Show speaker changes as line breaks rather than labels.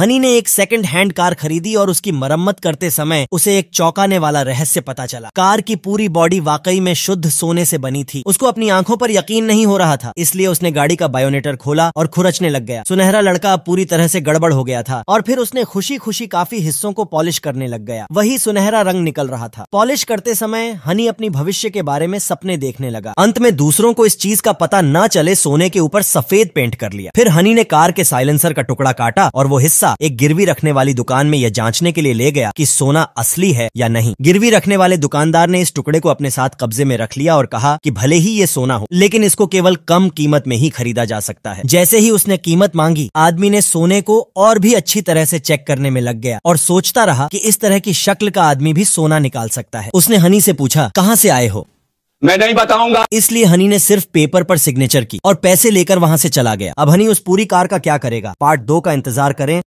हनी ने एक second hand car खरीदी और उसकी मरम्मत करते समय उसे एक चौंकाने वाला रहस्य पता चला कार की पूरी बॉडी वाकई में शुद्ध सोने से बनी थी उसको अपनी आंखों पर यकीन नहीं हो रहा था इसलिए उसने गाड़ी का बायोनेटर खोला और खुरचने लग गया सुनहरा लड़का पूरी तरह से गड़बड़ हो गया था और फिर उसने खुशी खुशी काफी हिस्सों को पॉलिश करने लग गया वही सुनहरा रंग निकल रहा था पॉलिश करते समय हनी अपनी भविष्य के बारे में सपने देखने लगा अंत में दूसरों को इस चीज का पता न चले सोने के ऊपर सफेद पेंट कर लिया फिर हनी ने कार के साइलेंसर का टुकड़ा काटा और वो हिस्सा चंदा एक गिरवी रखने वाली दुकान में यह जांचने के लिए ले गया कि सोना असली है या नहीं गिरवी रखने वाले दुकानदार ने इस टुकड़े को अपने साथ कब्जे में रख लिया और कहा कि भले ही ये सोना हो लेकिन इसको केवल कम कीमत में ही खरीदा जा सकता है जैसे ही उसने कीमत मांगी आदमी ने सोने को और भी अच्छी तरह से चेक करने में लग गया और सोचता रहा कि इस तरह की शक्ल का आदमी भी सोना निकाल सकता है उसने हनी से पूछा कहाँ से आए हो मैं नहीं बताऊंगा इसलिए हनी ने सिर्फ पेपर पर सिग्नेचर की और पैसे लेकर वहां से चला गया अब हनी उस पूरी कार का क्या करेगा पार्ट दो का इंतजार करें